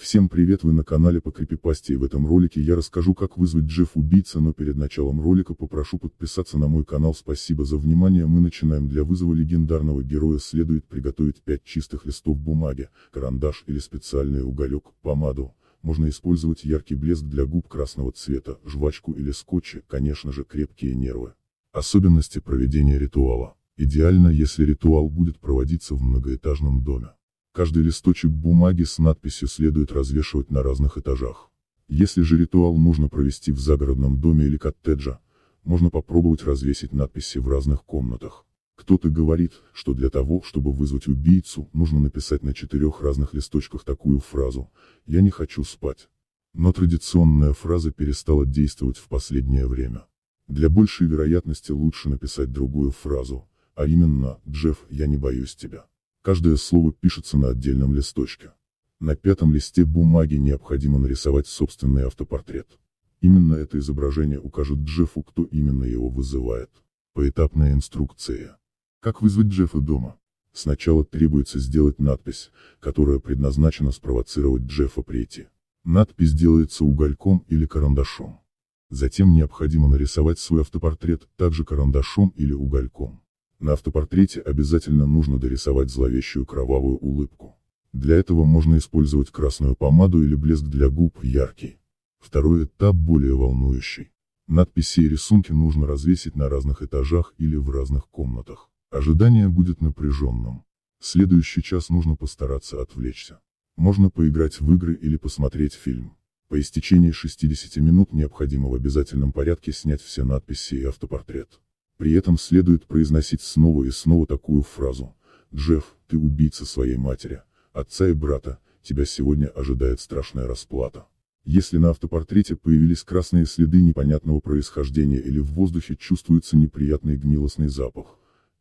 Всем привет вы на канале по крипипасте и в этом ролике я расскажу как вызвать Джефф убийца, но перед началом ролика попрошу подписаться на мой канал спасибо за внимание мы начинаем для вызова легендарного героя следует приготовить 5 чистых листов бумаги, карандаш или специальный уголек, помаду, можно использовать яркий блеск для губ красного цвета, жвачку или скотча, конечно же крепкие нервы. Особенности проведения ритуала. Идеально, если ритуал будет проводиться в многоэтажном доме. Каждый листочек бумаги с надписью следует развешивать на разных этажах. Если же ритуал нужно провести в загородном доме или коттедже, можно попробовать развесить надписи в разных комнатах. Кто-то говорит, что для того, чтобы вызвать убийцу, нужно написать на четырех разных листочках такую фразу «Я не хочу спать». Но традиционная фраза перестала действовать в последнее время. Для большей вероятности лучше написать другую фразу, а именно «Джефф, я не боюсь тебя». Каждое слово пишется на отдельном листочке. На пятом листе бумаги необходимо нарисовать собственный автопортрет. Именно это изображение укажет Джеффу, кто именно его вызывает. Поэтапная инструкция. Как вызвать Джеффа дома? Сначала требуется сделать надпись, которая предназначена спровоцировать Джеффа прийти. Надпись делается угольком или карандашом. Затем необходимо нарисовать свой автопортрет также карандашом или угольком. На автопортрете обязательно нужно дорисовать зловещую кровавую улыбку. Для этого можно использовать красную помаду или блеск для губ, яркий. Второй этап более волнующий. Надписи и рисунки нужно развесить на разных этажах или в разных комнатах. Ожидание будет напряженным. Следующий час нужно постараться отвлечься. Можно поиграть в игры или посмотреть фильм. По истечении 60 минут необходимо в обязательном порядке снять все надписи и автопортрет. При этом следует произносить снова и снова такую фразу. «Джефф, ты убийца своей матери, отца и брата, тебя сегодня ожидает страшная расплата». Если на автопортрете появились красные следы непонятного происхождения или в воздухе чувствуется неприятный гнилостный запах,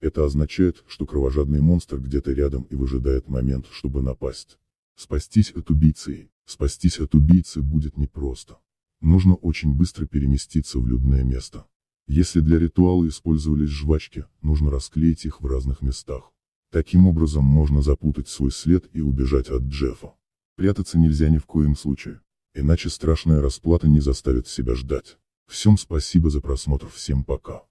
это означает, что кровожадный монстр где-то рядом и выжидает момент, чтобы напасть. Спастись от убийцы, спастись от убийцы будет непросто. Нужно очень быстро переместиться в людное место. Если для ритуала использовались жвачки, нужно расклеить их в разных местах. Таким образом можно запутать свой след и убежать от Джеффа. Прятаться нельзя ни в коем случае, иначе страшная расплата не заставит себя ждать. Всем спасибо за просмотр, всем пока.